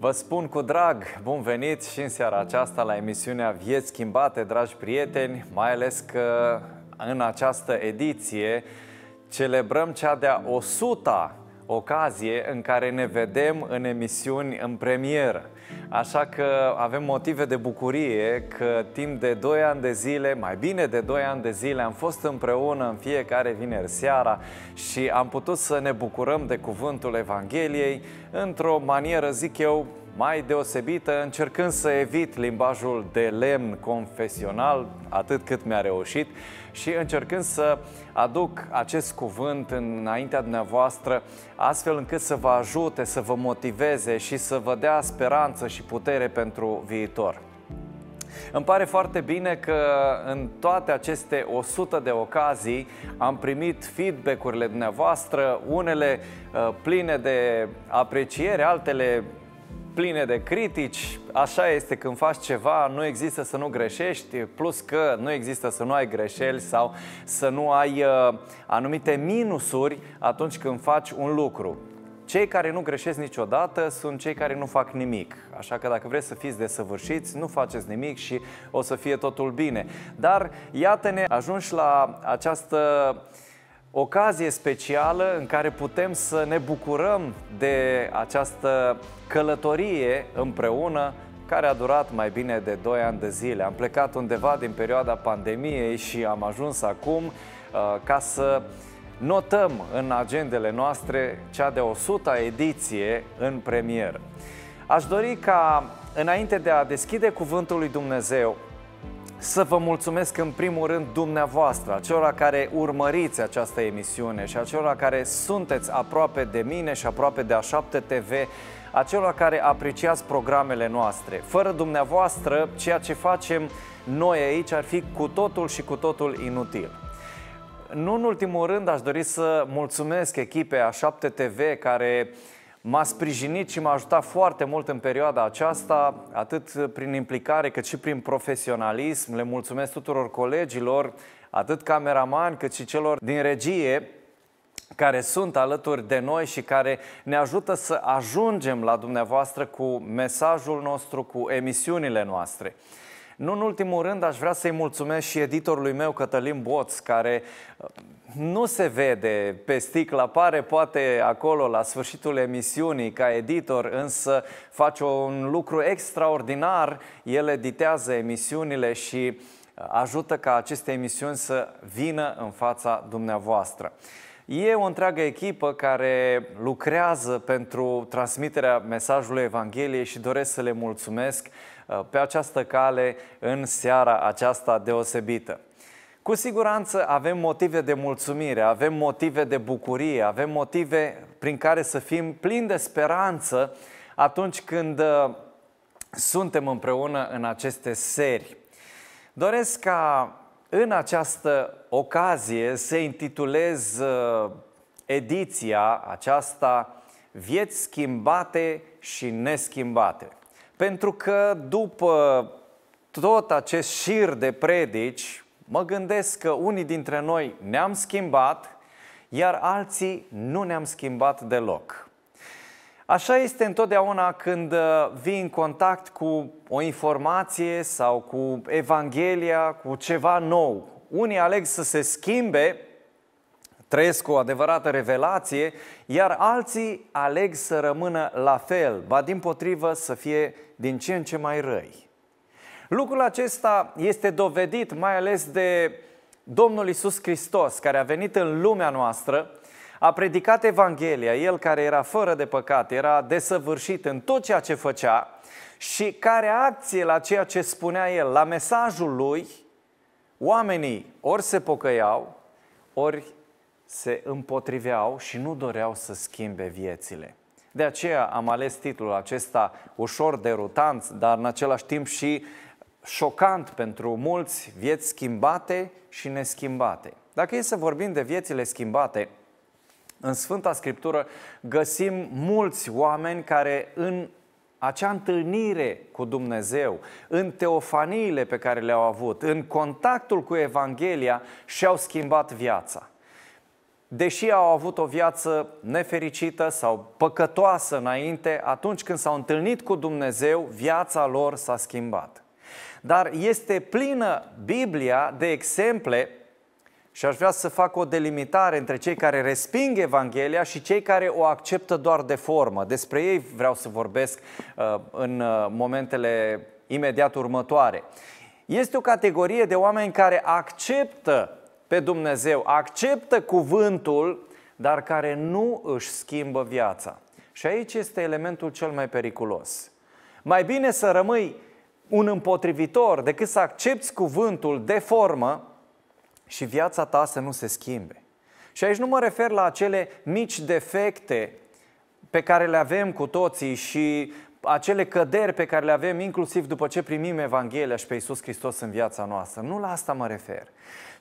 Vă spun cu drag, bun venit și în seara aceasta la emisiunea Vieți Schimbate, dragi prieteni, mai ales că în această ediție celebrăm cea de-a 100 ocazie în care ne vedem în emisiuni în premieră. Așa că avem motive de bucurie că timp de 2 ani de zile, mai bine de 2 ani de zile, am fost împreună în fiecare vineri seara și am putut să ne bucurăm de cuvântul Evangheliei într-o manieră, zic eu, mai deosebită, încercând să evit limbajul de lemn confesional, atât cât mi-a reușit, și încercând să aduc acest cuvânt înaintea dumneavoastră, astfel încât să vă ajute, să vă motiveze și să vă dea speranță și putere pentru viitor. Îmi pare foarte bine că în toate aceste 100 de ocazii am primit feedback-urile dumneavoastră, unele uh, pline de apreciere, altele pline de critici, așa este când faci ceva, nu există să nu greșești, plus că nu există să nu ai greșeli sau să nu ai uh, anumite minusuri atunci când faci un lucru. Cei care nu greșesc niciodată sunt cei care nu fac nimic. Așa că dacă vreți să fiți desăvârșiți, nu faceți nimic și o să fie totul bine. Dar iată-ne, ajungi la această uh, ocazie specială în care putem să ne bucurăm de această călătorie împreună care a durat mai bine de 2 ani de zile. Am plecat undeva din perioada pandemiei și am ajuns acum uh, ca să notăm în agendele noastre cea de 100-a ediție în premieră. Aș dori ca, înainte de a deschide cuvântul lui Dumnezeu, să vă mulțumesc în primul rând dumneavoastră, acelora care urmăriți această emisiune și acelora care sunteți aproape de mine și aproape de A7 TV, acelora care apreciați programele noastre. Fără dumneavoastră, ceea ce facem noi aici ar fi cu totul și cu totul inutil. Nu în ultimul rând aș dori să mulțumesc echipei A7 TV care uh, M-a sprijinit și m-a ajutat foarte mult în perioada aceasta, atât prin implicare cât și prin profesionalism. Le mulțumesc tuturor colegilor, atât cameraman cât și celor din regie care sunt alături de noi și care ne ajută să ajungem la dumneavoastră cu mesajul nostru, cu emisiunile noastre. Nu în ultimul rând aș vrea să-i mulțumesc și editorului meu Cătălin Boț, care uh, nu se vede pe sticlă, apare poate acolo la sfârșitul emisiunii ca editor, însă face un lucru extraordinar. El editează emisiunile și uh, ajută ca aceste emisiuni să vină în fața dumneavoastră. E o întreagă echipă care lucrează pentru transmiterea mesajului Evangheliei și doresc să le mulțumesc uh, pe această cale în seara aceasta deosebită. Cu siguranță avem motive de mulțumire, avem motive de bucurie, avem motive prin care să fim plini de speranță atunci când uh, suntem împreună în aceste seri. Doresc ca în această ocazie se intitulez uh, ediția aceasta Vieți schimbate și neschimbate. Pentru că după tot acest șir de predici, mă gândesc că unii dintre noi ne-am schimbat, iar alții nu ne-am schimbat deloc. Așa este întotdeauna când uh, vii în contact cu o informație sau cu Evanghelia, cu ceva nou. Unii aleg să se schimbe, trăiesc o adevărată revelație, iar alții aleg să rămână la fel, ba din potrivă să fie din ce în ce mai răi. Lucrul acesta este dovedit mai ales de Domnul Isus Hristos, care a venit în lumea noastră, a predicat Evanghelia, el care era fără de păcat, era desăvârșit în tot ceea ce făcea și ca reacție la ceea ce spunea el, la mesajul lui, oamenii ori se pocăiau, ori se împotriveau și nu doreau să schimbe viețile. De aceea am ales titlul acesta ușor derutant, dar în același timp și șocant pentru mulți, vieți schimbate și neschimbate. Dacă e să vorbim de viețile schimbate, în Sfânta Scriptură găsim mulți oameni care în acea întâlnire cu Dumnezeu, în teofaniile pe care le-au avut, în contactul cu Evanghelia, și-au schimbat viața. Deși au avut o viață nefericită sau păcătoasă înainte, atunci când s-au întâlnit cu Dumnezeu, viața lor s-a schimbat. Dar este plină Biblia de exemple și aș vrea să fac o delimitare între cei care resping Evanghelia și cei care o acceptă doar de formă. Despre ei vreau să vorbesc uh, în uh, momentele imediat următoare. Este o categorie de oameni care acceptă pe Dumnezeu, acceptă cuvântul, dar care nu își schimbă viața. Și aici este elementul cel mai periculos. Mai bine să rămâi un împotrivitor decât să accepti cuvântul de formă, și viața ta să nu se schimbe. Și aici nu mă refer la acele mici defecte pe care le avem cu toții și acele căderi pe care le avem inclusiv după ce primim Evanghelia și pe Iisus Hristos în viața noastră. Nu la asta mă refer,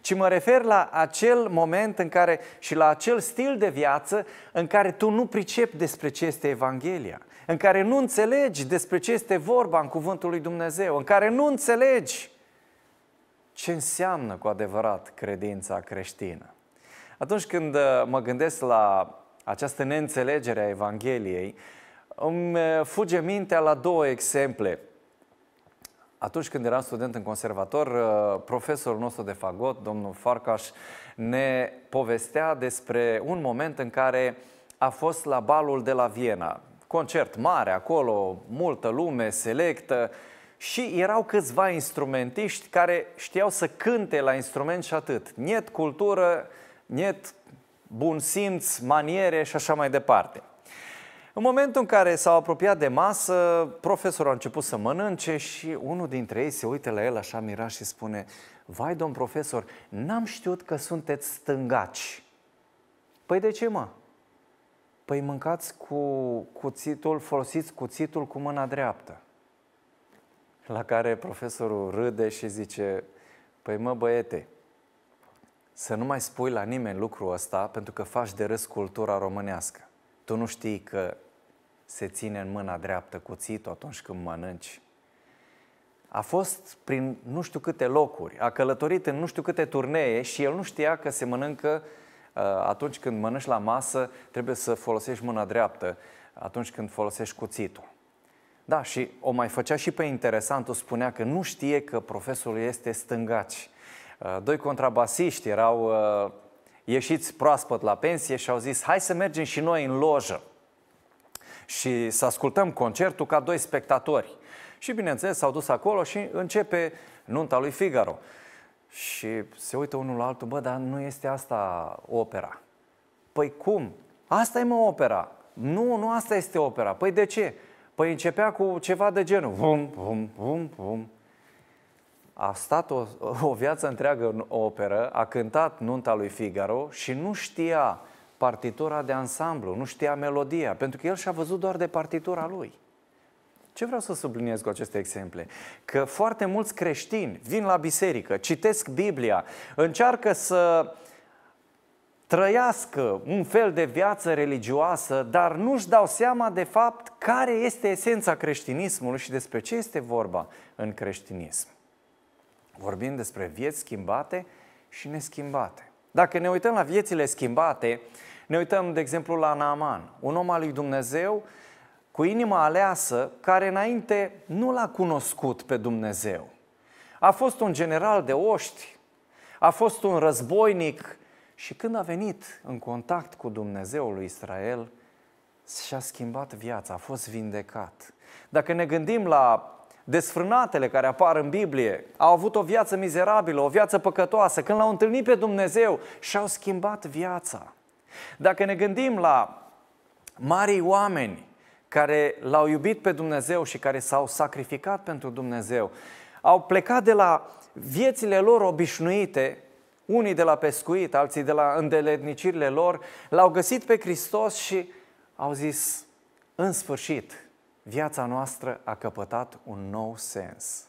ci mă refer la acel moment în care și la acel stil de viață în care tu nu pricepi despre ce este Evanghelia, în care nu înțelegi despre ce este vorba în cuvântul lui Dumnezeu, în care nu înțelegi ce înseamnă cu adevărat credința creștină. Atunci când uh, mă gândesc la această neînțelegere a Evangheliei, îmi uh, fuge mintea la două exemple. Atunci când eram student în conservator, uh, profesorul nostru de fagot, domnul Farcaș, ne povestea despre un moment în care a fost la balul de la Viena. Concert mare acolo, multă lume, selectă, uh, și erau câțiva instrumentiști care știau să cânte la instrument și atât. Niet cultură, niet bun simț, maniere și așa mai departe. În momentul în care s-au apropiat de masă, profesorul a început să mănânce și unul dintre ei se uită la el așa mirat și spune Vai, domn profesor, n-am știut că sunteți stângaci. Păi de ce, mă? Păi mâncați cu cuțitul, folosiți cuțitul cu mâna dreaptă. La care profesorul râde și zice, păi mă băiete, să nu mai spui la nimeni lucrul ăsta pentru că faci de râs cultura românească. Tu nu știi că se ține în mâna dreaptă cuțitul atunci când mănânci. A fost prin nu știu câte locuri, a călătorit în nu știu câte turnee și el nu știa că se mănâncă uh, atunci când mănânci la masă, trebuie să folosești mâna dreaptă atunci când folosești cuțitul. Da, și o mai făcea și pe interesant, o spunea că nu știe că profesorul este stângaci. Uh, doi contrabasiști erau uh, ieșiți proaspăt la pensie și au zis hai să mergem și noi în lojă și să ascultăm concertul ca doi spectatori. Și bineînțeles s-au dus acolo și începe nunta lui Figaro. Și se uită unul la altul, bă, dar nu este asta opera. Păi cum? Asta e mă opera. Nu, nu asta este opera. Păi de ce? Păi începea cu ceva de genul. Vum, vum, vum, vum. A stat o, o viață întreagă în operă, a cântat nunta lui Figaro și nu știa partitura de ansamblu, nu știa melodia, pentru că el și-a văzut doar de partitura lui. Ce vreau să subliniez cu aceste exemple? Că foarte mulți creștini vin la biserică, citesc Biblia, încearcă să uh, trăiască un fel de viață religioasă, dar nu-și dau seama de fapt care este esența creștinismului și despre ce este vorba în creștinism. Vorbim despre vieți schimbate și neschimbate. Dacă ne uităm la viețile schimbate, ne uităm, de exemplu, la Naaman, un om al lui Dumnezeu cu inima aleasă, care înainte nu l-a cunoscut pe Dumnezeu. A fost un general de oști, a fost un războinic și când a venit în contact cu Dumnezeul lui Israel, și-a schimbat viața, a fost vindecat. Dacă ne gândim la desfrânatele care apar în Biblie, au avut o viață mizerabilă, o viață păcătoasă, când l-au întâlnit pe Dumnezeu și-au schimbat viața. Dacă ne gândim la marii oameni care l-au iubit pe Dumnezeu și care s-au sacrificat pentru Dumnezeu, au plecat de la viețile lor obișnuite unii de la pescuit, alții de la îndeletnicirile lor, l-au găsit pe Hristos și au zis, în sfârșit, viața noastră a căpătat un nou sens.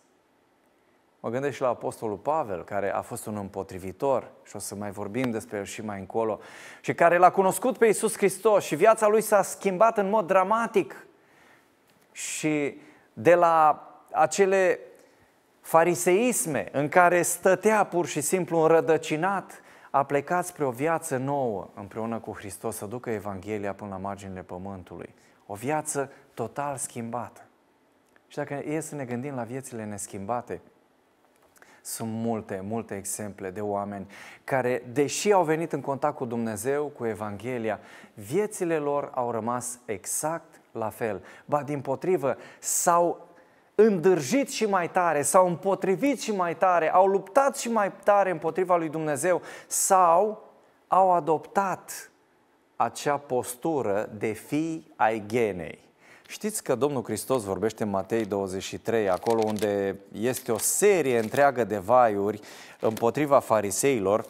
Mă gândesc și la Apostolul Pavel, care a fost un împotrivitor, și o să mai vorbim despre el și mai încolo, și care l-a cunoscut pe Iisus Hristos și viața lui s-a schimbat în mod dramatic. Și de la acele fariseisme în care stătea pur și simplu înrădăcinat, a plecat spre o viață nouă împreună cu Hristos să ducă Evanghelia până la marginile pământului. O viață total schimbată. Și dacă e să ne gândim la viețile neschimbate, sunt multe, multe exemple de oameni care, deși au venit în contact cu Dumnezeu, cu Evanghelia, viețile lor au rămas exact la fel. Ba, din potrivă, s-au îndârjit și mai tare, s-au împotrivit și mai tare, au luptat și mai tare împotriva lui Dumnezeu sau au adoptat acea postură de fii ai genei. Știți că Domnul Hristos vorbește în Matei 23, acolo unde este o serie întreagă de vaiuri împotriva fariseilor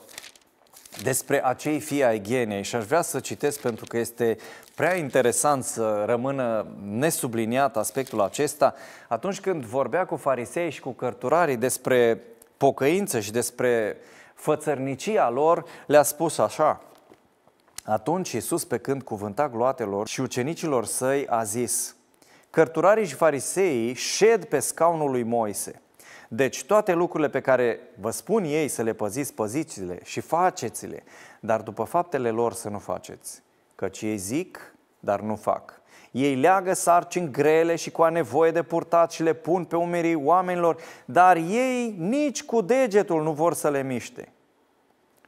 despre acei fii ai genei și aș vrea să citesc pentru că este prea interesant să rămână nesubliniat aspectul acesta. Atunci când vorbea cu farisei și cu cărturarii despre pocăință și despre fățărnicia lor, le-a spus așa. Atunci Iisus, pe când cuvânta gloatelor și ucenicilor săi, a zis, Cărturarii și fariseii șed pe scaunul lui Moise. Deci toate lucrurile pe care vă spun ei să le păziți, păziți-le și faceți-le, dar după faptele lor să nu faceți căci ei zic, dar nu fac. Ei leagă sarcini grele și cu a nevoie de purtat și le pun pe umerii oamenilor, dar ei nici cu degetul nu vor să le miște.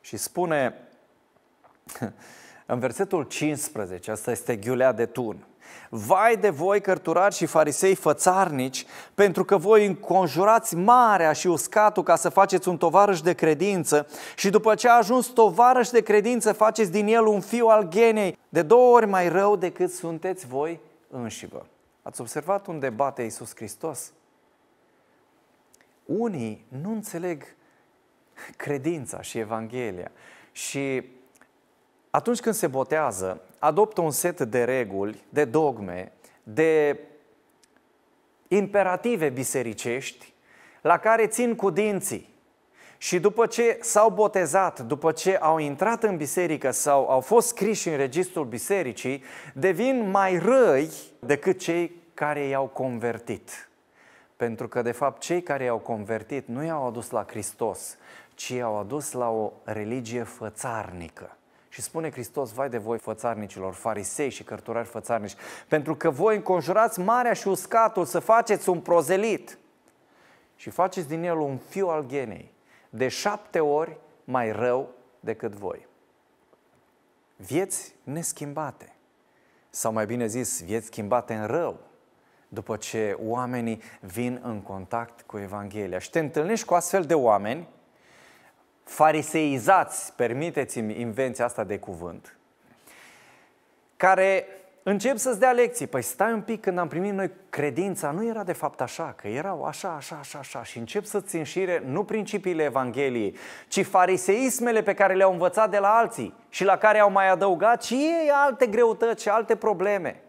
Și spune în versetul 15, asta este ghiulea de tun, Vai de voi, cărturari și farisei fățarnici, pentru că voi înconjurați marea și uscatul ca să faceți un tovarăș de credință și după ce a ajuns tovarăș de credință faceți din el un fiu al genei, de două ori mai rău decât sunteți voi înșivă. Ați observat un bate Iisus Hristos? Unii nu înțeleg credința și Evanghelia și atunci când se botează, adoptă un set de reguli, de dogme, de imperative bisericești la care țin cu dinții. Și după ce s-au botezat, după ce au intrat în biserică sau au fost scriși în registrul bisericii, devin mai răi decât cei care i-au convertit. Pentru că, de fapt, cei care i-au convertit nu i-au adus la Hristos, ci i-au adus la o religie fățarnică. Și spune Hristos, vai de voi fățarnicilor, farisei și cărturari fățarnici, pentru că voi înconjurați marea și uscatul să faceți un prozelit și faceți din el un fiu al genei, de șapte ori mai rău decât voi. Vieți neschimbate, sau mai bine zis, vieți schimbate în rău, după ce oamenii vin în contact cu Evanghelia. Și te întâlnești cu astfel de oameni fariseizați, permiteți-mi invenția asta de cuvânt, care încep să-ți dea lecții. Păi stai un pic, când am primit noi credința, nu era de fapt așa, că erau așa, așa, așa, așa. Și încep să-ți înșire nu principiile Evangheliei, ci fariseismele pe care le-au învățat de la alții și la care au mai adăugat și ei alte greutăți și alte probleme.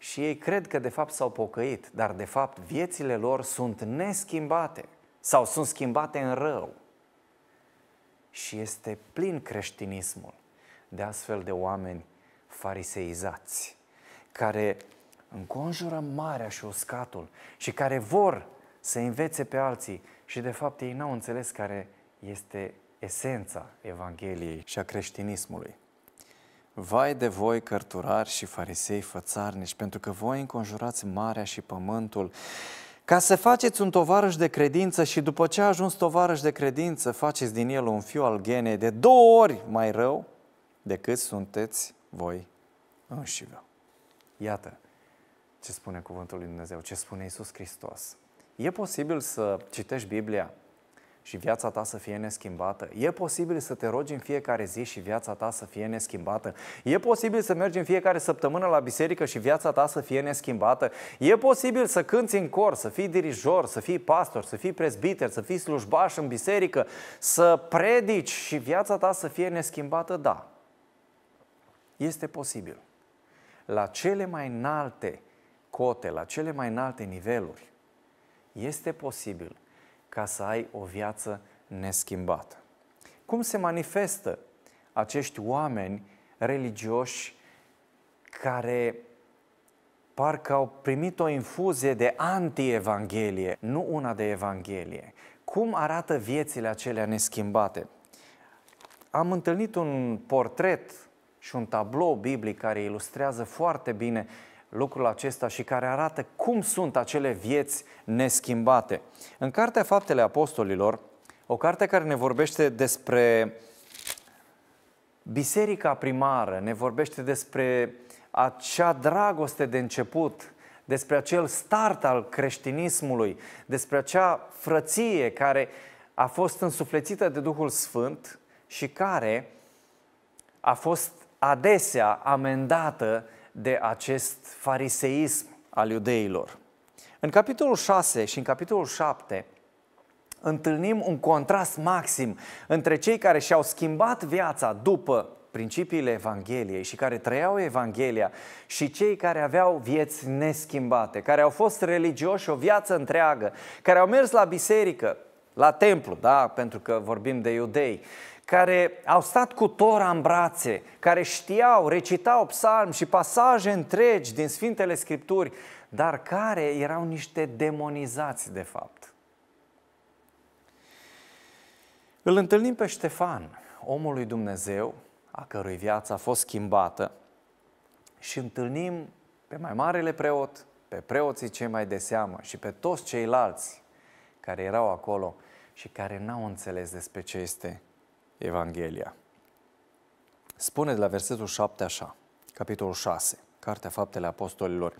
Și ei cred că de fapt s-au pocăit, dar de fapt viețile lor sunt neschimbate sau sunt schimbate în rău și este plin creștinismul de astfel de oameni fariseizați, care înconjură marea și uscatul și care vor să învețe pe alții și de fapt ei n-au înțeles care este esența Evangheliei și a creștinismului. Vai de voi, cărturari și farisei fățarnici, pentru că voi înconjurați marea și pământul ca să faceți un tovarăș de credință și după ce a ajuns tovarăș de credință, faceți din el un fiu al genei de două ori mai rău decât sunteți voi înși vă. Iată ce spune Cuvântul lui Dumnezeu, ce spune Iisus Hristos. E posibil să citești Biblia și viața ta să fie neschimbată. E posibil să te rogi în fiecare zi și viața ta să fie neschimbată. E posibil să mergi în fiecare săptămână la biserică și viața ta să fie neschimbată. E posibil să cânți în cor, să fii dirijor, să fii pastor, să fii prezbiter, să fii slujbaș în biserică, să predici și viața ta să fie neschimbată, da. Este posibil. La cele mai înalte cote, la cele mai înalte niveluri, este posibil ca să ai o viață neschimbată. Cum se manifestă acești oameni religioși care parcă au primit o infuzie de anti-evanghelie, nu una de evanghelie. Cum arată viețile acelea neschimbate? Am întâlnit un portret și un tablou biblic care ilustrează foarte bine lucrul acesta și care arată cum sunt acele vieți neschimbate. În Cartea Faptele Apostolilor, o carte care ne vorbește despre biserica primară, ne vorbește despre acea dragoste de început, despre acel start al creștinismului, despre acea frăție care a fost însuflețită de Duhul Sfânt și care a fost adesea amendată de acest fariseism al iudeilor. În capitolul 6 și în capitolul 7 întâlnim un contrast maxim între cei care și-au schimbat viața după principiile Evangheliei și care trăiau Evanghelia și cei care aveau vieți neschimbate, care au fost religioși o viață întreagă, care au mers la biserică, la templu, da, pentru că vorbim de iudei, care au stat cu Tora în brațe, care știau, recitau psalmi și pasaje întregi din Sfintele Scripturi, dar care erau niște demonizați de fapt. Îl întâlnim pe Ștefan, omul lui Dumnezeu, a cărui viață a fost schimbată, și întâlnim pe mai marele preot, pe preoții cei mai de seamă și pe toți ceilalți care erau acolo și care n-au înțeles despre ce este Evanghelia. Spune de la versetul 7 așa, capitolul 6, Cartea Faptele Apostolilor.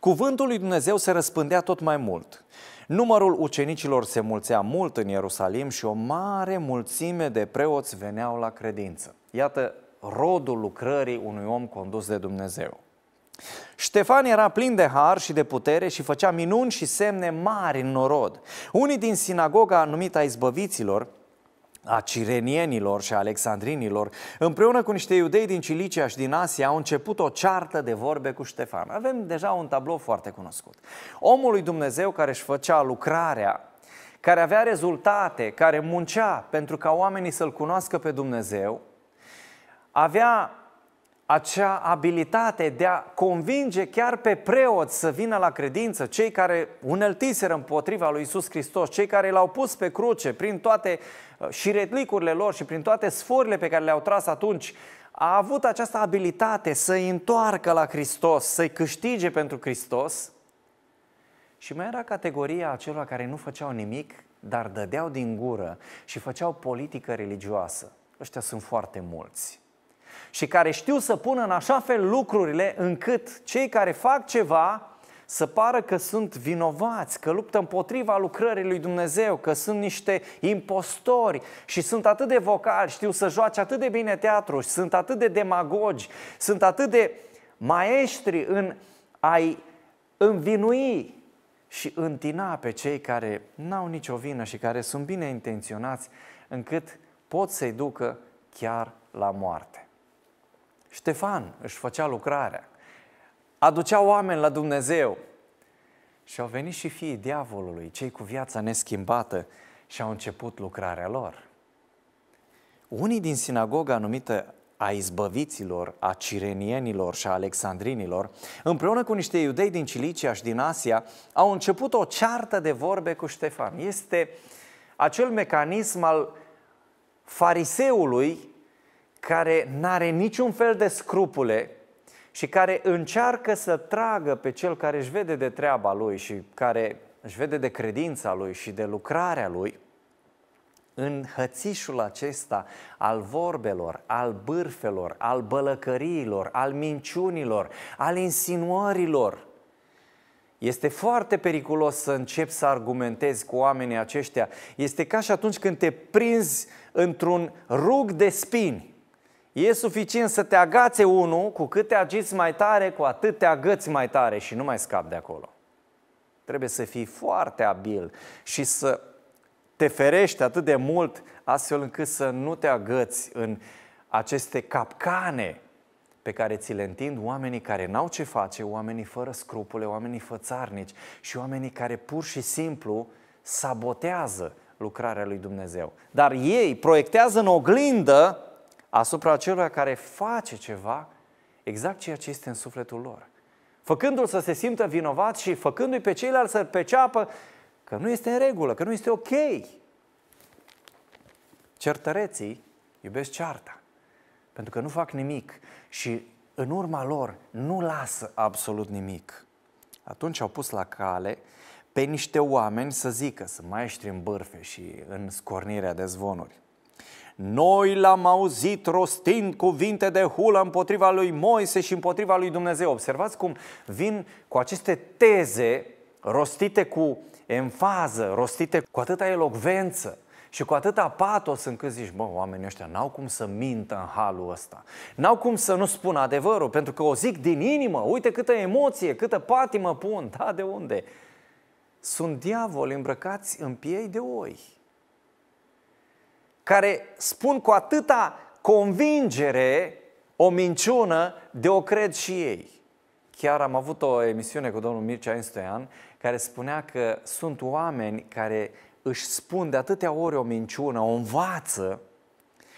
Cuvântul lui Dumnezeu se răspândea tot mai mult. Numărul ucenicilor se mulțea mult în Ierusalim și o mare mulțime de preoți veneau la credință. Iată rodul lucrării unui om condus de Dumnezeu. Ștefan era plin de har și de putere și făcea minuni și semne mari în norod. Unii din sinagoga numită a izbăviților, a cirenienilor și a alexandrinilor, împreună cu niște iudei din Cilicia și din Asia, au început o ceartă de vorbe cu Ștefan. Avem deja un tablou foarte cunoscut. Omul lui Dumnezeu care își făcea lucrarea, care avea rezultate, care muncea pentru ca oamenii să-L cunoască pe Dumnezeu, avea acea abilitate de a convinge chiar pe preoți să vină la credință, cei care uneltiseră împotriva lui Isus Hristos, cei care l-au pus pe cruce prin toate uh, șiretlicurile lor și prin toate sforile pe care le-au tras atunci, a avut această abilitate să-i întoarcă la Hristos, să-i câștige pentru Hristos. Și mai era categoria acelor care nu făceau nimic, dar dădeau din gură și făceau politică religioasă. Ăștia sunt foarte mulți și care știu să pună în așa fel lucrurile încât cei care fac ceva să pară că sunt vinovați, că luptă împotriva lucrării lui Dumnezeu, că sunt niște impostori și sunt atât de vocali, știu să joace atât de bine teatru, sunt atât de demagogi, sunt atât de maestri în a-i învinui și întina pe cei care n-au nicio vină și care sunt bine intenționați, încât pot să-i ducă chiar la moarte. Ștefan își făcea lucrarea. Aducea oameni la Dumnezeu. Și au venit și fiii diavolului, cei cu viața neschimbată, și au început lucrarea lor. Unii din sinagoga numită a izbăviților, a cirenienilor și a alexandrinilor, împreună cu niște iudei din Cilicia și din Asia, au început o ceartă de vorbe cu Ștefan. Este acel mecanism al fariseului care n-are niciun fel de scrupule și care încearcă să tragă pe cel care își vede de treaba lui și care își vede de credința lui și de lucrarea lui, în hățișul acesta al vorbelor, al bârfelor, al bălăcăriilor, al minciunilor, al insinuărilor. Este foarte periculos să începi să argumentezi cu oamenii aceștia. Este ca și atunci când te prinzi într-un rug de spini E suficient să te agațe unul, cu cât te agiți mai tare, cu atât te agăți mai tare și nu mai scapi de acolo. Trebuie să fii foarte abil și să te ferești atât de mult astfel încât să nu te agăți în aceste capcane pe care ți le întind oamenii care n-au ce face, oamenii fără scrupule, oamenii fățarnici și oamenii care pur și simplu sabotează lucrarea lui Dumnezeu. Dar ei proiectează în oglindă asupra celor care face ceva exact ceea ce este în sufletul lor. Făcându-l să se simtă vinovat și făcându-i pe ceilalți să peceapă că nu este în regulă, că nu este ok. Certăreții iubesc cearta, pentru că nu fac nimic și în urma lor nu lasă absolut nimic. Atunci au pus la cale pe niște oameni să zică, să mai în bârfe și în scornirea de zvonuri. Noi l-am auzit rostind cuvinte de hulă împotriva lui Moise și împotriva lui Dumnezeu. Observați cum vin cu aceste teze rostite cu enfază, rostite cu atâta elocvență și cu atâta patos încât zici, bă, oamenii ăștia n-au cum să mintă în halul ăsta. N-au cum să nu spună adevărul, pentru că o zic din inimă. Uite câtă emoție, câtă patimă pun. Da, de unde? Sunt diavoli îmbrăcați în piei de oi care spun cu atâta convingere o minciună de o cred și ei. Chiar am avut o emisiune cu domnul Mircea Einstein care spunea că sunt oameni care își spun de atâtea ori o minciună, o învață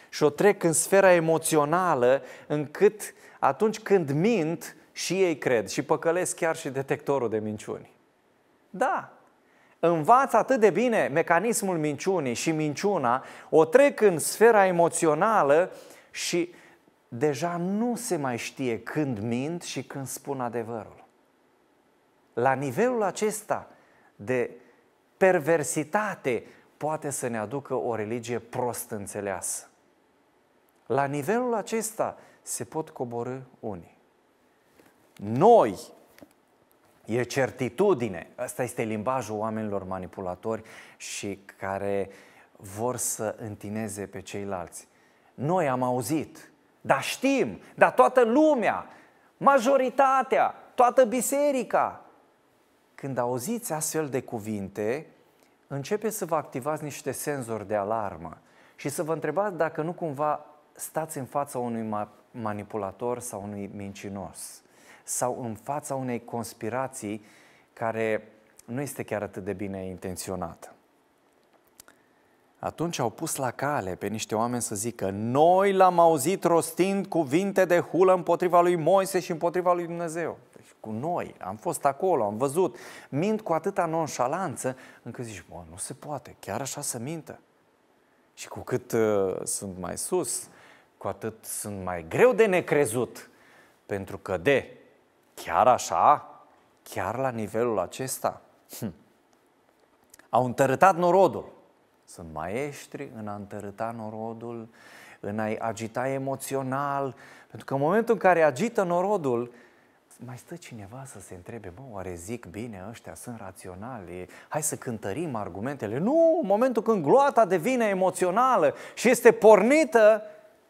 și o trec în sfera emoțională încât atunci când mint și ei cred și păcălesc chiar și detectorul de minciuni. Da, învață atât de bine mecanismul minciunii și minciuna, o trec în sfera emoțională și deja nu se mai știe când mint și când spun adevărul. La nivelul acesta de perversitate poate să ne aducă o religie prost înțeleasă. La nivelul acesta se pot coborâ unii. Noi E certitudine. Asta este limbajul oamenilor manipulatori și care vor să întineze pe ceilalți. Noi am auzit, dar știm, dar toată lumea, majoritatea, toată biserica. Când auziți astfel de cuvinte, începe să vă activați niște senzori de alarmă și să vă întrebați dacă nu cumva stați în fața unui manipulator sau unui mincinos sau în fața unei conspirații care nu este chiar atât de bine intenționată. Atunci au pus la cale pe niște oameni să zică Noi l-am auzit rostind cuvinte de hulă împotriva lui Moise și împotriva lui Dumnezeu. Deci cu noi, am fost acolo, am văzut. Mint cu atâta nonșalanță încât zici, bă, nu se poate, chiar așa să mintă. Și cu cât uh, sunt mai sus, cu atât sunt mai greu de necrezut. Pentru că de Chiar așa? Chiar la nivelul acesta? Hm. Au întărătat norodul. Sunt maestri în a întărâta norodul, în a-i agita emoțional, pentru că în momentul în care agită norodul, mai stă cineva să se întrebe, bă, oare zic bine, ăștia sunt raționali, hai să cântărim argumentele. Nu, în momentul când gloata devine emoțională și este pornită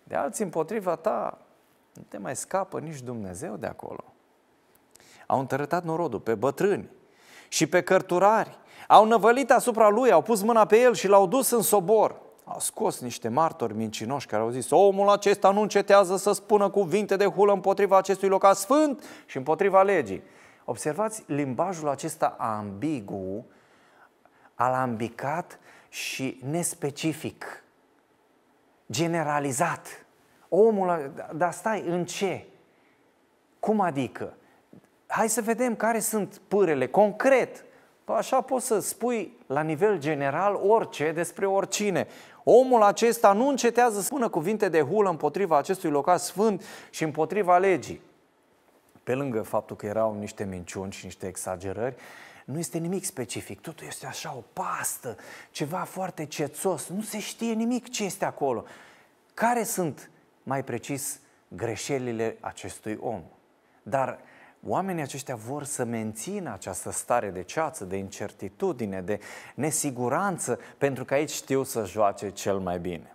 de alții împotriva ta, nu te mai scapă nici Dumnezeu de acolo. Au întărătat norodul pe bătrâni și pe cărturari. Au năvălit asupra lui, au pus mâna pe el și l-au dus în sobor. Au scos niște martori mincinoși care au zis Omul acesta nu încetează să spună cuvinte de hulă împotriva acestui loc sfânt și împotriva legii. Observați limbajul acesta ambigu, alambicat și nespecific, generalizat. Omul, dar stai, în ce? Cum adică? Hai să vedem care sunt pârele concret. Păi așa poți să spui la nivel general orice despre oricine. Omul acesta nu încetează să spună cuvinte de hulă împotriva acestui locaș sfânt și împotriva legii. Pe lângă faptul că erau niște minciuni și niște exagerări, nu este nimic specific, totul este așa o pastă, ceva foarte cețos, nu se știe nimic ce este acolo. Care sunt, mai precis, greșelile acestui om? Dar Oamenii aceștia vor să mențină această stare de ceață, de incertitudine, de nesiguranță, pentru că aici știu să joace cel mai bine.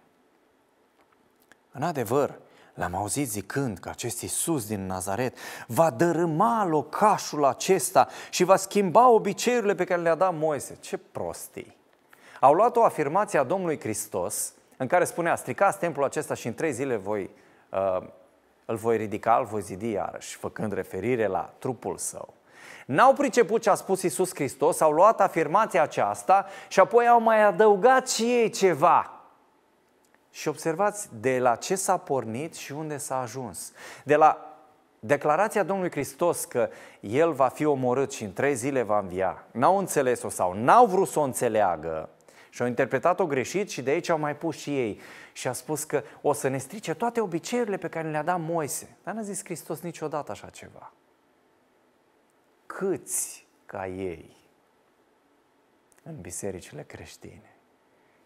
În adevăr, L-am auzit zicând că acest Iisus din Nazaret va dărâma locașul acesta și va schimba obiceiurile pe care le-a dat Moise. Ce prostii! Au luat o afirmație a Domnului Hristos în care spunea, stricați templul acesta și în trei zile voi uh, îl voi ridica, îl voi zidi iarăși, făcând referire la trupul său. N-au priceput ce a spus Isus Hristos, au luat afirmația aceasta și apoi au mai adăugat și ei ceva. Și observați de la ce s-a pornit și unde s-a ajuns. De la declarația Domnului Hristos că El va fi omorât și în trei zile va învia. N-au înțeles-o sau n-au vrut să o înțeleagă. Și au interpretat-o greșit și de aici au mai pus și ei. Și a spus că o să ne strice toate obiceiurile pe care le-a dat Moise. Dar n-a zis Hristos niciodată așa ceva. Câți ca ei în bisericile creștine,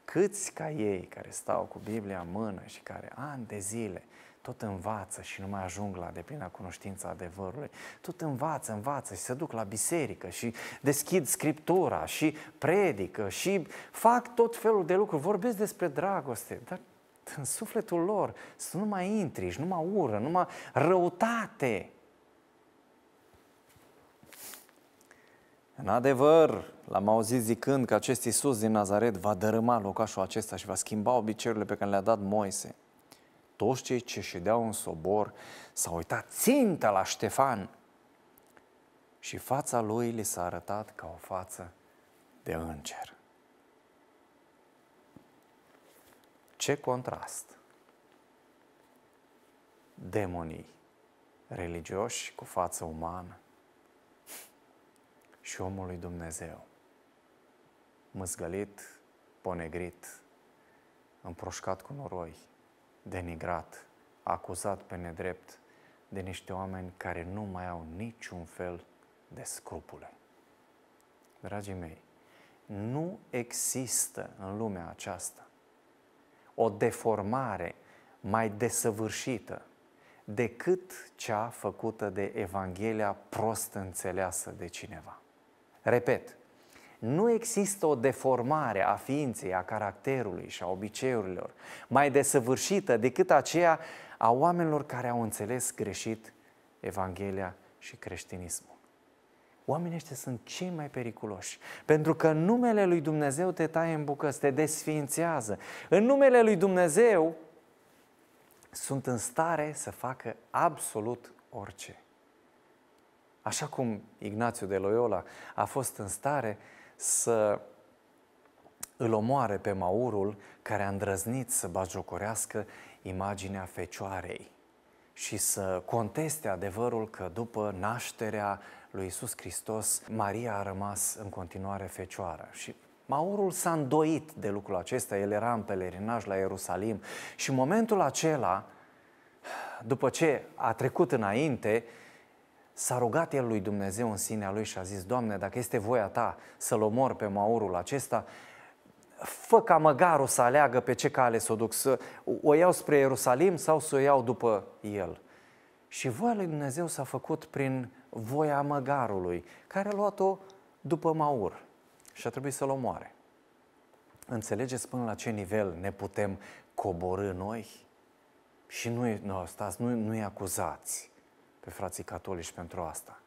câți ca ei care stau cu Biblia în mână și care ani de zile tot învață și nu mai ajung la deplina cunoștința adevărului, tot învață, învață și se duc la biserică și deschid scriptura și predică și fac tot felul de lucruri, vorbesc despre dragoste, dar în sufletul lor să nu mai numai nu mai ură, nu mai răutate. În adevăr, l-am auzit zicând că acest Iisus din Nazaret va dărâma locașul acesta și va schimba obiceiurile pe care le-a dat Moise. Toți cei ce ședeau în sobor s-au uitat țintă la Ștefan și fața lui li s-a arătat ca o față de înger. Ce contrast! Demonii religioși cu față umană și omul lui Dumnezeu, măzgălit, ponegrit, împroșcat cu noroi, denigrat, acuzat pe nedrept de niște oameni care nu mai au niciun fel de scrupule. Dragii mei, nu există în lumea aceasta o deformare mai desăvârșită decât cea făcută de Evanghelia prost înțeleasă de cineva. Repet, nu există o deformare a ființei, a caracterului și a obiceiurilor mai desăvârșită decât aceea a oamenilor care au înțeles greșit Evanghelia și creștinismul. Oamenii ăștia sunt cei mai periculoși, pentru că numele lui Dumnezeu te taie în bucăți, te desfințează. În numele lui Dumnezeu sunt în stare să facă absolut orice. Așa cum Ignațiu de Loyola a fost în stare să îl omoare pe Maurul care a îndrăznit să bagiocorească imaginea Fecioarei și să conteste adevărul că după nașterea lui Isus Hristos, Maria a rămas în continuare fecioară. Și Maurul s-a îndoit de lucrul acesta, el era în pelerinaj la Ierusalim și în momentul acela, după ce a trecut înainte, S-a rugat el lui Dumnezeu în sinea lui și a zis, Doamne, dacă este voia ta să-l omor pe maurul acesta, fă ca măgarul să aleagă pe ce cale să o duc, să o iau spre Ierusalim sau să o iau după el. Și voia lui Dumnezeu s-a făcut prin voia măgarului, care a luat-o după Maur și a trebuit să-l omoare. Înțelegeți până la ce nivel ne putem coborâ noi? Și nu, nu stați, nu, nu-i acuzați pe frații catolici pentru asta.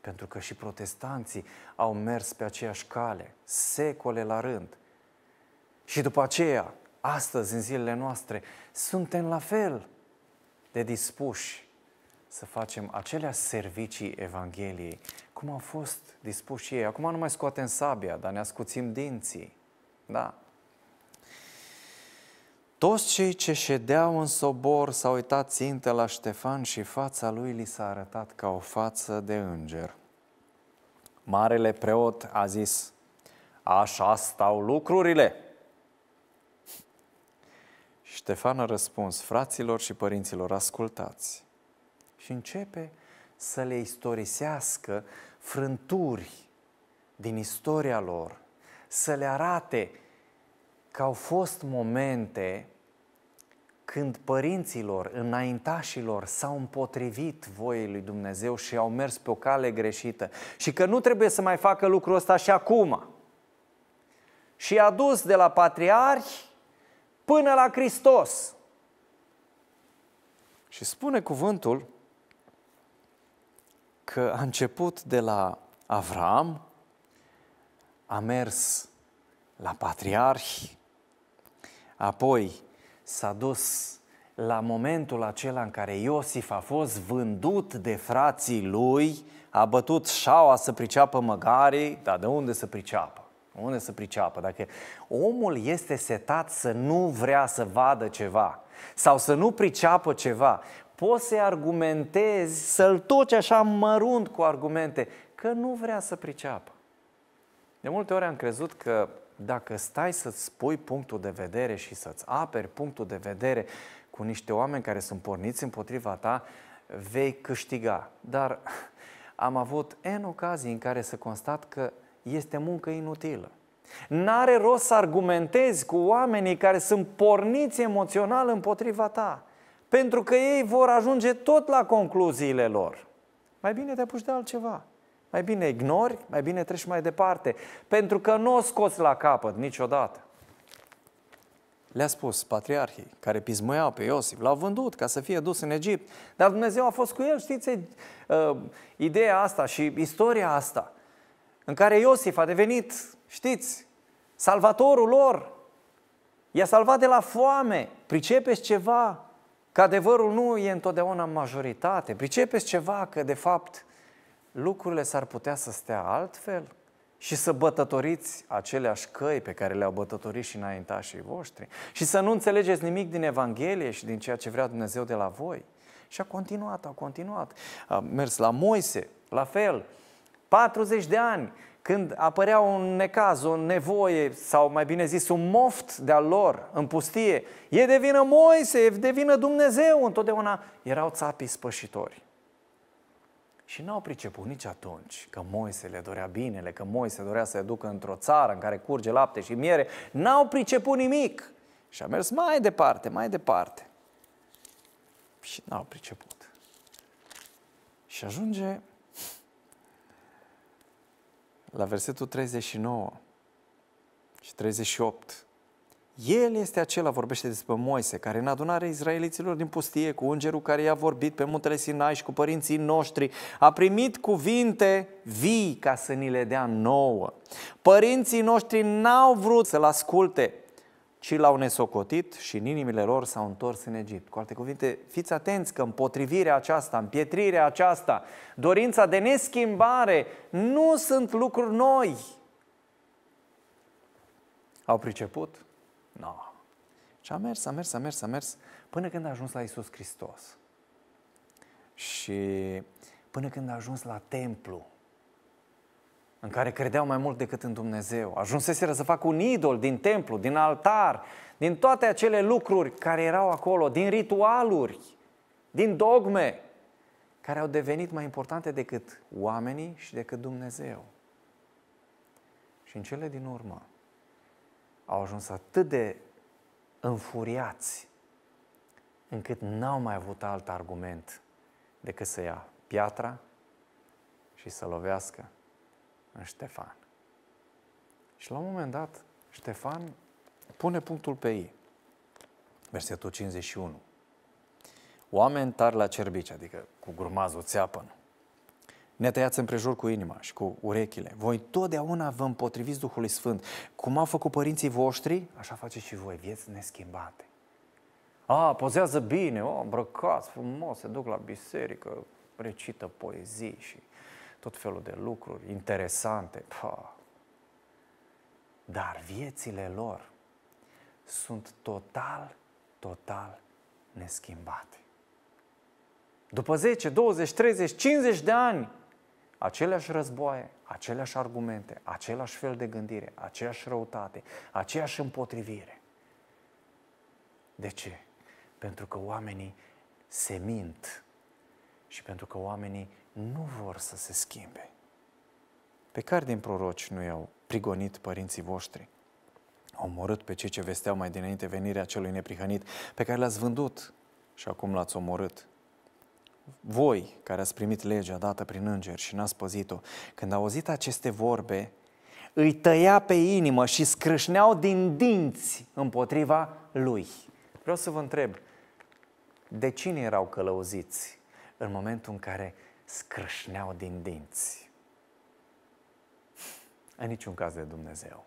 Pentru că și protestanții au mers pe aceeași cale, secole la rând. Și după aceea, astăzi, în zilele noastre, suntem la fel de dispuși să facem aceleași servicii Evangheliei, cum au fost dispuși ei. Acum nu mai scoatem sabia, dar ne ascuțim dinții. Da, toți cei ce ședeau în sobor s-au uitat țintă la Ștefan și fața lui li s-a arătat ca o față de înger. Marele preot a zis, așa stau lucrurile. Ștefan a răspuns fraților și părinților, ascultați. Și începe să le istorisească frânturi din istoria lor, să le arate că au fost momente când părinților, înaintașilor s-au împotrivit voii lui Dumnezeu și au mers pe o cale greșită și că nu trebuie să mai facă lucrul ăsta și acum. Și a dus de la patriarhi până la Hristos. Și spune cuvântul că a început de la Avram, a mers la patriarhi, Apoi s-a dus la momentul acela în care Iosif a fost vândut de frații lui, a bătut șaua să priceapă măgarii, dar de unde să priceapă? Unde să priceapă? Dacă omul este setat să nu vrea să vadă ceva sau să nu priceapă ceva, poți să-i argumentezi, să-l toci așa mărunt cu argumente, că nu vrea să priceapă. De multe ori am crezut că dacă stai să-ți spui punctul de vedere și să-ți aperi punctul de vedere cu niște oameni care sunt porniți împotriva ta, vei câștiga. Dar am avut N ocazii în care să constat că este muncă inutilă. N-are rost să argumentezi cu oamenii care sunt porniți emoțional împotriva ta, pentru că ei vor ajunge tot la concluziile lor. Mai bine te apuci de altceva. Mai bine ignori, mai bine treci mai departe, pentru că nu o scoți la capăt niciodată. Le-a spus patriarhii care pismuiau pe Iosif, l-au vândut ca să fie dus în Egipt, dar Dumnezeu a fost cu el, știți, uh, ideea asta și istoria asta, în care Iosif a devenit, știți, salvatorul lor, i-a salvat de la foame, pricepeți ceva, că adevărul nu e întotdeauna majoritate, pricepeți ceva că de fapt lucrurile s-ar putea să stea altfel și să bătătoriți aceleași căi pe care le-au bătătorit și înaintașii voștri și să nu înțelegeți nimic din Evanghelie și din ceea ce vrea Dumnezeu de la voi. Și a continuat, a continuat. A mers la Moise, la fel, 40 de ani, când apărea un necaz, o nevoie, sau mai bine zis, un moft de-al lor în pustie, e devină Moise, e de Dumnezeu, întotdeauna erau țapii spășitori. Și n-au priceput nici atunci că Moise le dorea binele, că Moise dorea să se ducă într-o țară în care curge lapte și miere. N-au priceput nimic. Și a mers mai departe, mai departe. Și n-au priceput. Și ajunge la versetul 39 și 38. El este acela, vorbește despre Moise, care în adunarea izraeliților din pustie, cu ungerul care i-a vorbit pe muntele Sinai și cu părinții noștri, a primit cuvinte vii ca să ni le dea nouă. Părinții noștri n-au vrut să-l asculte, ci l-au nesocotit și în inimile lor s-au întors în Egipt. Cu alte cuvinte, fiți atenți că împotrivirea aceasta, împietrirea aceasta, dorința de neschimbare, nu sunt lucruri noi. Au priceput No. Și a mers, a mers, a mers, a mers, până când a ajuns la Isus Hristos. Și până când a ajuns la templu, în care credeau mai mult decât în Dumnezeu. Ajunseseră să facă un idol din templu, din altar, din toate acele lucruri care erau acolo, din ritualuri, din dogme, care au devenit mai importante decât oamenii și decât Dumnezeu. Și în cele din urmă, au ajuns atât de înfuriați încât n-au mai avut alt argument decât să ia piatra și să lovească în Ștefan. Și la un moment dat, Ștefan pune punctul pe ei. Versetul 51. Oameni tari la cerbici, adică cu grumazul țeapănă ne tăiați împrejur cu inima și cu urechile. Voi totdeauna vă împotriviți Duhului Sfânt. Cum au făcut părinții voștri, așa faceți și voi, vieți neschimbate. A, pozează bine, o, îmbrăcați frumos, se duc la biserică, recită poezii și tot felul de lucruri interesante. Pa. Dar viețile lor sunt total, total neschimbate. După 10, 20, 30, 50 de ani aceleași războaie, aceleași argumente, același fel de gândire, aceeași răutate, aceeași împotrivire. De ce? Pentru că oamenii se mint și pentru că oamenii nu vor să se schimbe. Pe care din proroci nu i-au prigonit părinții voștri? Au omorât pe cei ce vesteau mai dinainte venirea celui neprihănit, pe care l-ați vândut și acum l-ați omorât voi care ați primit legea dată prin îngeri și n-ați păzit-o, când auzit aceste vorbe, îi tăia pe inimă și scrâșneau din dinți împotriva lui. Vreau să vă întreb, de cine erau călăuziți în momentul în care scrâșneau din dinți? În niciun caz de Dumnezeu.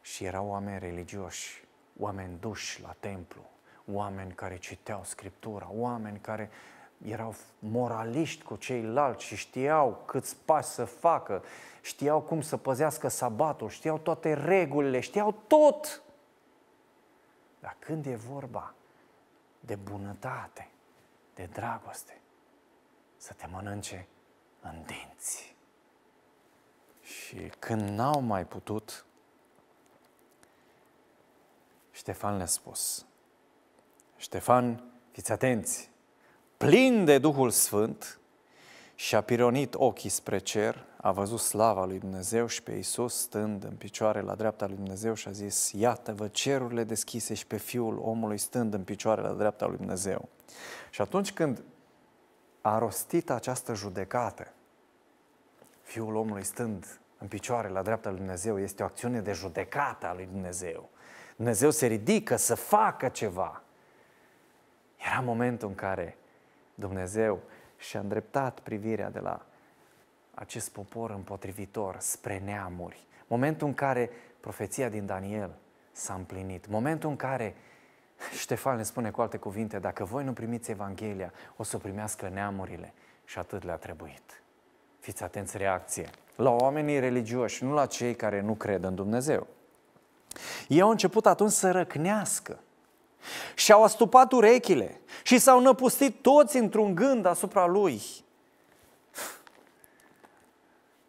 Și erau oameni religioși, oameni duși la templu, oameni care citeau Scriptura, oameni care erau moraliști cu ceilalți și știau câți pași să facă, știau cum să păzească sabatul, știau toate regulile, știau tot. Dar când e vorba de bunătate, de dragoste, să te mănânce în dinți. Și când n-au mai putut, Ștefan le-a spus, Ștefan, fiți atenți, plin de Duhul Sfânt, și-a pironit ochii spre cer, a văzut slava lui Dumnezeu și pe Iisus stând în picioare la dreapta lui Dumnezeu și a zis, iată-vă cerurile deschise și pe Fiul omului stând în picioare la dreapta lui Dumnezeu. Și atunci când a rostit această judecată, Fiul omului stând în picioare la dreapta lui Dumnezeu este o acțiune de judecată a lui Dumnezeu. Dumnezeu se ridică să facă ceva. Era momentul în care Dumnezeu și-a îndreptat privirea de la acest popor împotrivitor spre neamuri. Momentul în care profeția din Daniel s-a împlinit. Momentul în care Ștefan ne spune cu alte cuvinte, dacă voi nu primiți Evanghelia, o să o primească neamurile. Și atât le-a trebuit. Fiți atenți reacție. La oamenii religioși, nu la cei care nu cred în Dumnezeu. Ei au început atunci să răcnească și-au astupat urechile și s-au năpustit toți într-un gând asupra lui.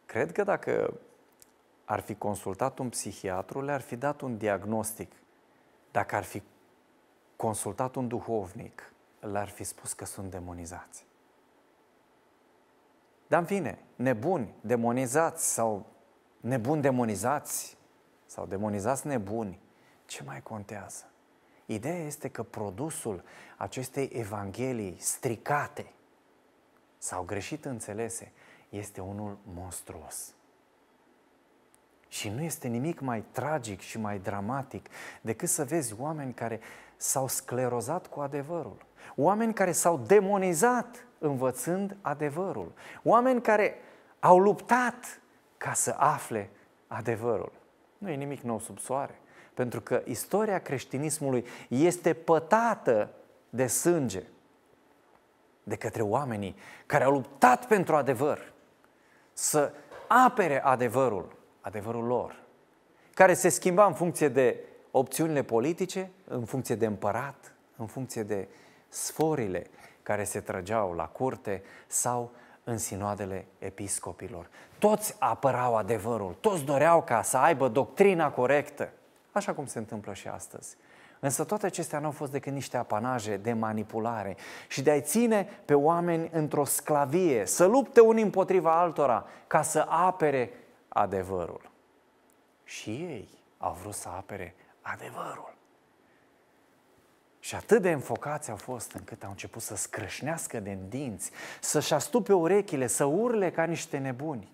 Cred că dacă ar fi consultat un psihiatru, le-ar fi dat un diagnostic. Dacă ar fi consultat un duhovnic, le-ar fi spus că sunt demonizați. Dar în fine, nebuni, demonizați sau nebuni demonizați sau demonizați nebuni, ce mai contează? Ideea este că produsul acestei evanghelii stricate sau greșit înțelese este unul monstruos. Și nu este nimic mai tragic și mai dramatic decât să vezi oameni care s-au sclerozat cu adevărul, oameni care s-au demonizat învățând adevărul, oameni care au luptat ca să afle adevărul. Nu e nimic nou sub soare. Pentru că istoria creștinismului este pătată de sânge de către oamenii care au luptat pentru adevăr, să apere adevărul, adevărul lor, care se schimba în funcție de opțiunile politice, în funcție de împărat, în funcție de sforile care se trăgeau la curte sau în sinoadele episcopilor. Toți apărau adevărul, toți doreau ca să aibă doctrina corectă așa cum se întâmplă și astăzi. Însă toate acestea nu au fost decât niște apanaje de manipulare și de a-i ține pe oameni într-o sclavie, să lupte unii împotriva altora ca să apere adevărul. Și ei au vrut să apere adevărul. Și atât de înfocați au fost încât au început să scrâșnească de dinți, să-și astupe urechile, să urle ca niște nebuni.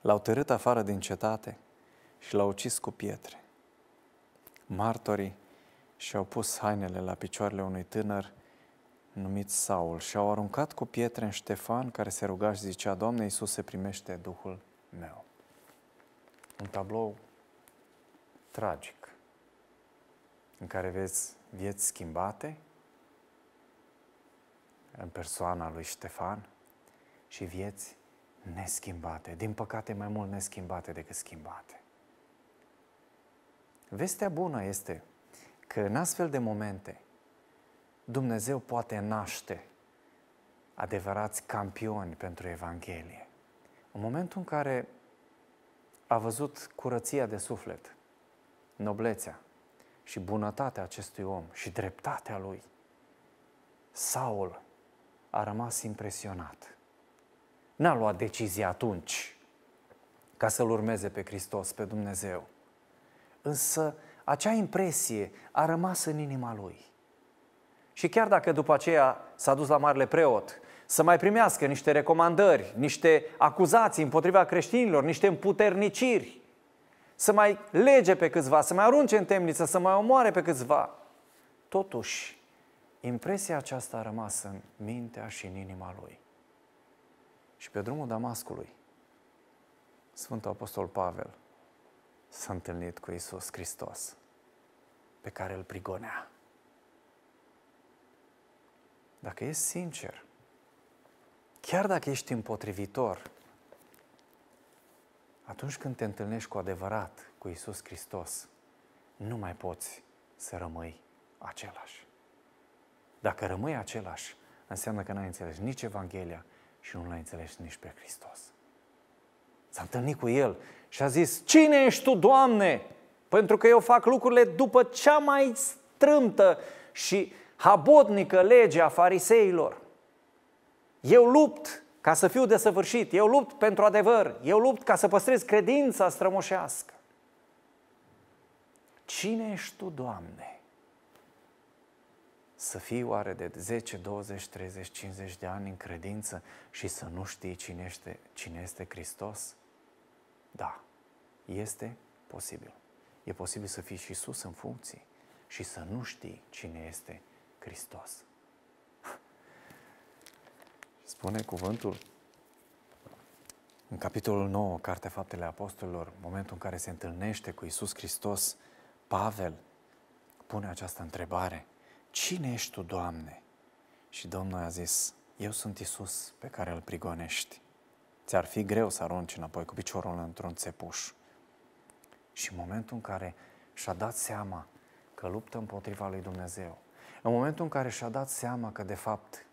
L-au târât afară din cetate – și l-au ucis cu pietre. Martorii și-au pus hainele la picioarele unui tânăr numit Saul și au aruncat cu pietre în Ștefan care se ruga și zicea, Doamne se primește Duhul meu. Un tablou tragic în care vezi vieți schimbate în persoana lui Ștefan și vieți neschimbate, din păcate mai mult neschimbate decât schimbate. Vestea bună este că în astfel de momente Dumnezeu poate naște adevărați campioni pentru Evanghelie. În momentul în care a văzut curăția de suflet, noblețea și bunătatea acestui om și dreptatea lui, Saul a rămas impresionat. N-a luat decizia atunci ca să-L urmeze pe Hristos, pe Dumnezeu, însă acea impresie a rămas în inima lui. Și chiar dacă după aceea s-a dus la marele preot să mai primească niște recomandări, niște acuzații împotriva creștinilor, niște împuterniciri, să mai lege pe câțiva, să mai arunce în temniță, să mai omoare pe câțiva, totuși impresia aceasta a rămas în mintea și în inima lui. Și pe drumul Damascului, Sfântul Apostol Pavel s-a întâlnit cu Isus Hristos, pe care îl prigonea. Dacă ești sincer, chiar dacă ești împotrivitor, atunci când te întâlnești cu adevărat cu Isus Hristos, nu mai poți să rămâi același. Dacă rămâi același, înseamnă că n-ai înțeles nici Evanghelia și nu l-ai înțeles nici pe Hristos. S-a întâlnit cu El și a zis, cine ești tu, Doamne? Pentru că eu fac lucrurile după cea mai strâmtă și habotnică lege a fariseilor. Eu lupt ca să fiu desăvârșit, eu lupt pentru adevăr, eu lupt ca să păstrez credința strămoșească. Cine ești tu, Doamne? Să fii oare de 10, 20, 30, 50 de ani în credință și să nu știi cine este, cine este Hristos? Da este posibil. E posibil să fii și sus în funcții și să nu știi cine este Hristos. Spune cuvântul în capitolul 9, Cartea Faptele Apostolilor, momentul în care se întâlnește cu Isus Hristos, Pavel pune această întrebare. Cine ești Tu, Doamne? Și Domnul a zis, eu sunt Isus pe care îl prigonești. Ți-ar fi greu să arunci înapoi cu piciorul într-un țepuș. Și în momentul în care și-a dat seama că luptă împotriva lui Dumnezeu, în momentul în care și-a dat seama că, de fapt,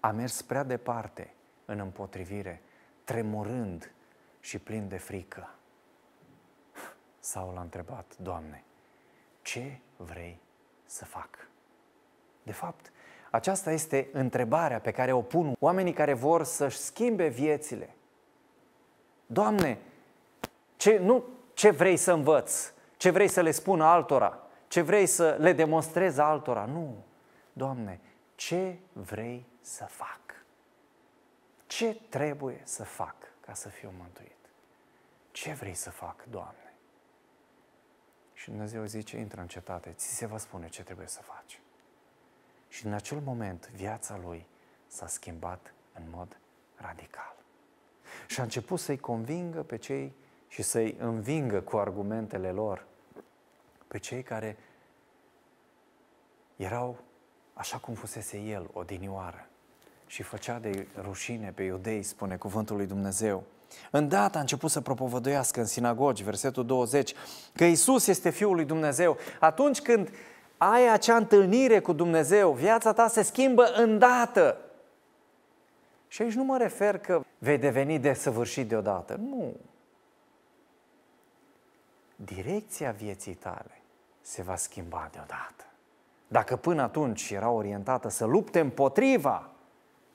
a mers prea departe în împotrivire, tremurând și plin de frică, Saul a întrebat, Doamne, ce vrei să fac? De fapt, aceasta este întrebarea pe care o pun oamenii care vor să-și schimbe viețile. Doamne, ce, nu, ce vrei să învăț, ce vrei să le spună altora, ce vrei să le demonstrezi altora. Nu, Doamne, ce vrei să fac? Ce trebuie să fac ca să fiu mântuit? Ce vrei să fac, Doamne? Și Dumnezeu zice, intră în cetate, ți se va spune ce trebuie să faci. Și în acel moment viața lui s-a schimbat în mod radical. Și a început să-i convingă pe cei și să-i învingă cu argumentele lor pe cei care erau așa cum fusese el odinioară și făcea de rușine pe iudei, spune cuvântul lui Dumnezeu. Îndată a început să propovăduiască în sinagogi, versetul 20, că Isus este Fiul lui Dumnezeu. Atunci când ai acea întâlnire cu Dumnezeu, viața ta se schimbă îndată. Și aici nu mă refer că vei deveni desăvârșit deodată. Nu direcția vieții tale se va schimba deodată. Dacă până atunci era orientată să lupte împotriva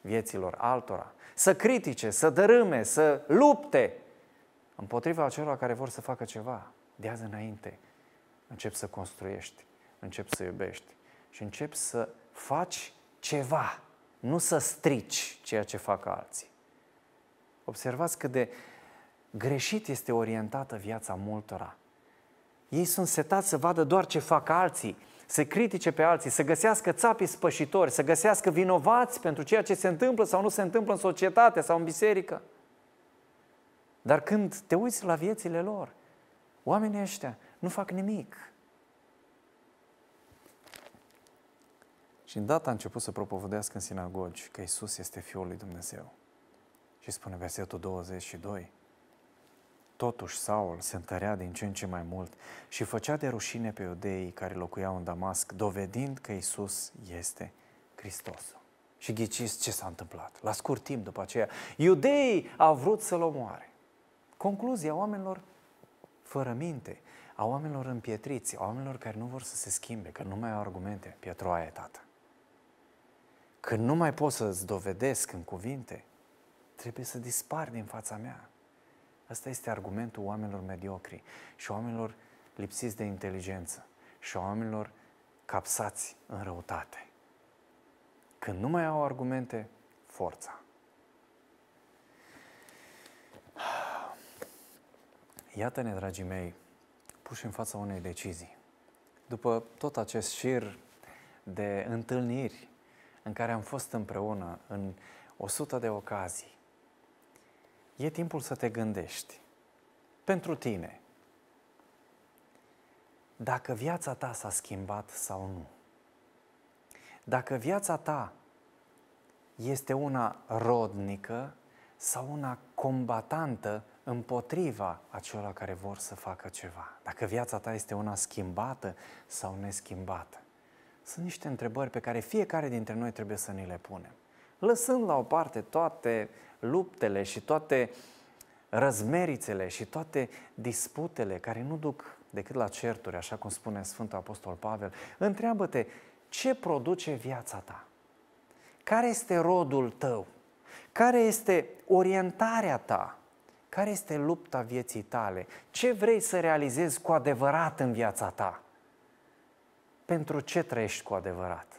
vieților altora, să critique, să dărâme, să lupte împotriva acelor care vor să facă ceva, de azi înainte încep să construiești, încep să iubești și încep să faci ceva, nu să strici ceea ce fac alții. Observați cât de greșit este orientată viața multora ei sunt setați să vadă doar ce fac alții, să critique pe alții, să găsească țapii spășitori, să găsească vinovați pentru ceea ce se întâmplă sau nu se întâmplă în societate sau în biserică. Dar când te uiți la viețile lor, oamenii ăștia nu fac nimic. Și în data a început să propovădească în sinagogi că Isus este Fiul lui Dumnezeu. Și spune versetul 22, Totuși, Saul se întărea din ce în ce mai mult și făcea de rușine pe iudeii care locuiau în Damasc, dovedind că Isus este Hristos. Și ghiciți ce s-a întâmplat. La scurt timp după aceea, iudeii au vrut să-l omoare. Concluzia oamenilor fără minte, a oamenilor împietriți, a oamenilor care nu vor să se schimbe, că nu mai au argumente. Pietro, aia e tată. Când nu mai pot să-ți dovedesc în cuvinte, trebuie să dispar din fața mea. Asta este argumentul oamenilor mediocri și oamenilor lipsiți de inteligență și oamenilor capsați în răutate. Când nu mai au argumente, forța. Iată-ne, dragii mei, puși în fața unei decizii. După tot acest șir de întâlniri în care am fost împreună în o sută de ocazii, E timpul să te gândești pentru tine dacă viața ta s-a schimbat sau nu. Dacă viața ta este una rodnică sau una combatantă împotriva acelor care vor să facă ceva. Dacă viața ta este una schimbată sau neschimbată. Sunt niște întrebări pe care fiecare dintre noi trebuie să ni le punem lăsând la o parte toate luptele și toate răzmerițele și toate disputele care nu duc decât la certuri, așa cum spune Sfântul Apostol Pavel, întreabă-te ce produce viața ta? Care este rodul tău? Care este orientarea ta? Care este lupta vieții tale? Ce vrei să realizezi cu adevărat în viața ta? Pentru ce trăiești cu adevărat?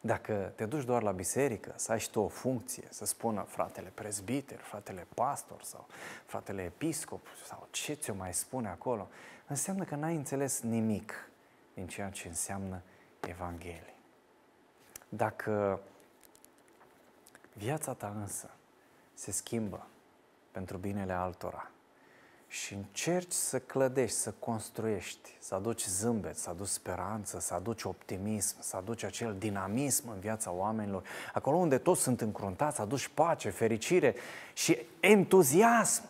Dacă te duci doar la biserică, să ai și tu o funcție, să spună fratele prezbiter, fratele pastor sau fratele episcop sau ce ți-o mai spune acolo, înseamnă că n-ai înțeles nimic din ceea ce înseamnă Evanghelie. Dacă viața ta însă se schimbă pentru binele altora, și încerci să clădești, să construiești, să aduci zâmbet, să aduci speranță, să aduci optimism, să aduci acel dinamism în viața oamenilor, acolo unde toți sunt încruntați, să aduci pace, fericire și entuziasm,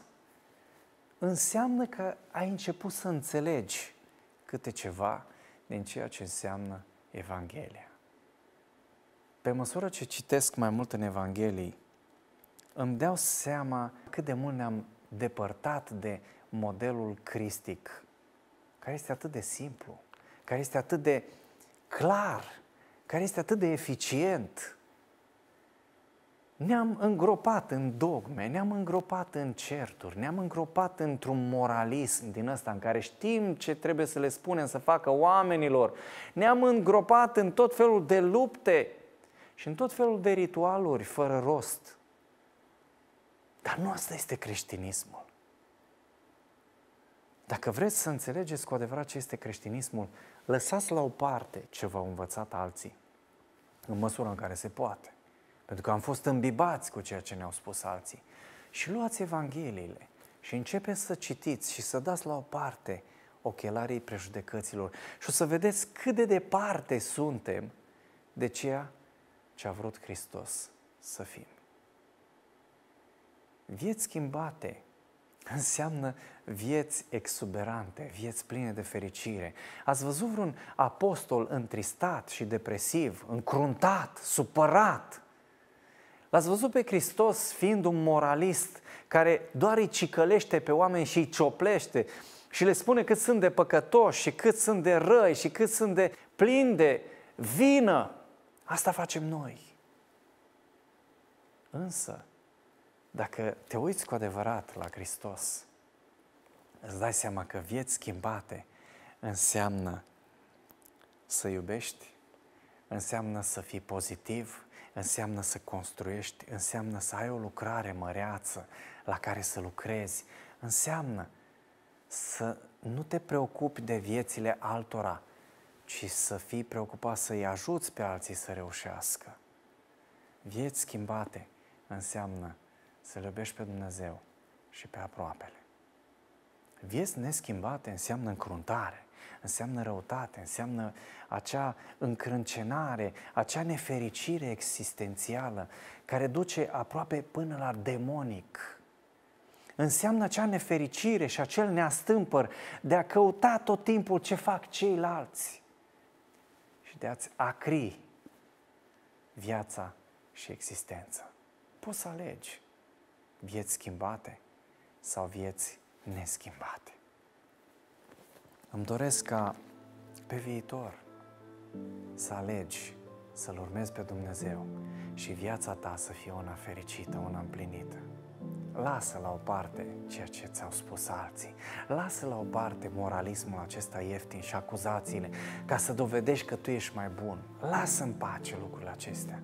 înseamnă că ai început să înțelegi câte ceva din ceea ce înseamnă Evanghelia. Pe măsură ce citesc mai mult în Evanghelii, îmi dau seama cât de mult ne-am depărtat de modelul cristic, care este atât de simplu, care este atât de clar, care este atât de eficient. Ne-am îngropat în dogme, ne-am îngropat în certuri, ne-am îngropat într-un moralism din ăsta în care știm ce trebuie să le spunem să facă oamenilor. Ne-am îngropat în tot felul de lupte și în tot felul de ritualuri fără rost. Dar nu asta este creștinismul. Dacă vreți să înțelegeți cu adevărat ce este creștinismul, lăsați la o parte ce v-au învățat alții, în măsura în care se poate. Pentru că am fost îmbibați cu ceea ce ne-au spus alții. Și luați Evangheliile și începeți să citiți și să dați la o parte ochelarii prejudecăților și o să vedeți cât de departe suntem de ceea ce a vrut Hristos să fim. Vieți schimbate înseamnă vieți exuberante, vieți pline de fericire. Ați văzut vreun apostol întristat și depresiv, încruntat, supărat? L-ați văzut pe Hristos fiind un moralist care doar îi cicălește pe oameni și îi cioplește și le spune cât sunt de păcătoși și cât sunt de răi și cât sunt de plini de vină. Asta facem noi. Însă, dacă te uiți cu adevărat la Hristos, îți dai seama că vieți schimbate înseamnă să iubești, înseamnă să fii pozitiv, înseamnă să construiești, înseamnă să ai o lucrare măreață la care să lucrezi, înseamnă să nu te preocupi de viețile altora, ci să fii preocupat să-i ajuți pe alții să reușească. Vieți schimbate înseamnă să-L iubești pe Dumnezeu și pe aproapele. Vieți neschimbate înseamnă încruntare, înseamnă răutate, înseamnă acea încrâncenare, acea nefericire existențială care duce aproape până la demonic. Înseamnă acea nefericire și acel neastâmpăr de a căuta tot timpul ce fac ceilalți și de a-ți acri viața și existența. Poți să alegi vieți schimbate sau vieți neschimbate. Îmi doresc ca pe viitor să alegi să-L urmezi pe Dumnezeu și viața ta să fie una fericită, una împlinită. Lasă la o parte ceea ce ți-au spus alții. Lasă la o parte moralismul acesta ieftin și acuzațiile ca să dovedești că tu ești mai bun. Lasă în pace lucrurile acestea.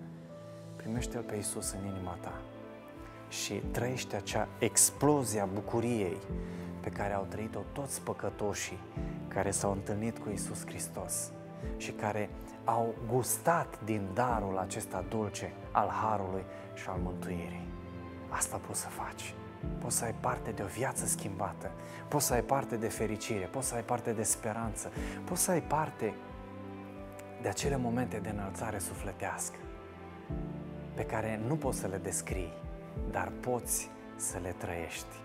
Primește-L pe Isus în inima ta și trăiește acea explozie a bucuriei pe care au trăit-o toți păcătoșii care s-au întâlnit cu Isus Hristos și care au gustat din darul acesta dulce al harului și al mântuirii. Asta poți să faci. Poți să ai parte de o viață schimbată, poți să ai parte de fericire, poți să ai parte de speranță, poți să ai parte de acele momente de înălțare sufletească pe care nu poți să le descrii, dar poți să le trăiești.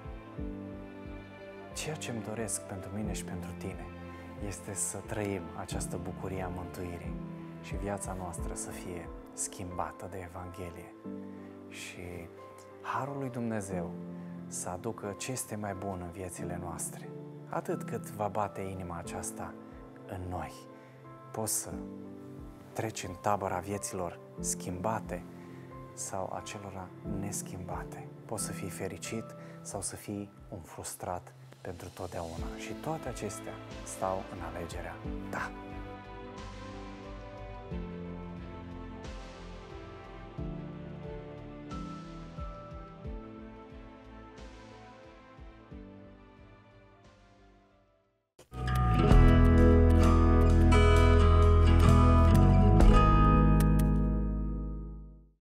Ceea ce îmi doresc pentru mine și pentru tine este să trăim această bucurie a mântuirii și viața noastră să fie schimbată de Evanghelie și Harul lui Dumnezeu să aducă ce este mai bun în viețile noastre, atât cât va bate inima aceasta în noi. Poți să treci în tabăra vieților schimbate, sau acelora neschimbate. Poți să fii fericit sau să fii un frustrat pentru totdeauna. Și toate acestea stau în alegerea ta. Da.